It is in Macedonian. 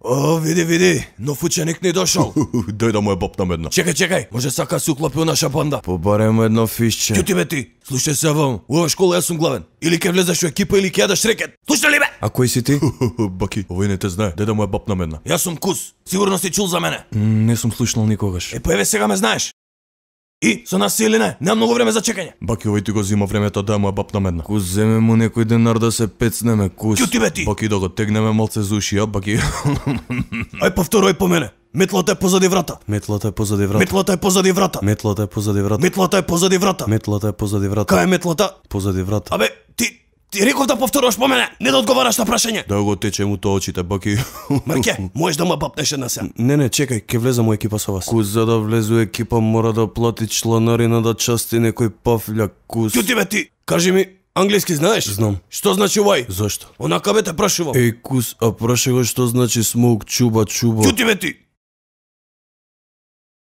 О, види, види, нов ученик ни дошол. Дај да му е бопнам медна. Чекај, чекај, може сака се уклопи у наша банда. Побарем едно фишче. ти бе ти, слушај се вам, у ова школа јас сум главен. Или ке влезеш у екипа, или ке јадаш рекет. Слушај ли бе? А кој си ти? Баки, овој не те знае, дај да му е бопнам една. Јас сум Кус, сигурно си чул за мене. М, не сум слушнал никогаш. Е, па еве сега ме знаеш. И со насилине, не многу време за чекање. Баки овој ти го зима времето да му е бап медна. Ку земе му некој денар да се пецнеме, кус. Ќути бе ти. Баки да го тегнеме малце за а баки. Ај повторој по мене. Метлата е позади врата. Метлата е позади врата. Метлата е позади врата. Метлата е позади врата. Метлата е позади врата. Метлата е позади врата. Кај е метлата? Позади врата. Абе, ти Ти реков да повторуваш по мене, не да одговараш на прашање. Да го тече му тоа очите, баки. Па Марке, можеш да ма бапнеш една се. Не, не, чекај, ќе влезам во екипа со вас. Ку за да влезу екипа мора да плати членарина да части некој пафля, кус. ти бе ти, кажи ми, англиски знаеш? Знам. Што значи why? Зошто? Онака бе те прашувам. Еј кус, а прашува што значи смок чуба чуба. ти бе ти,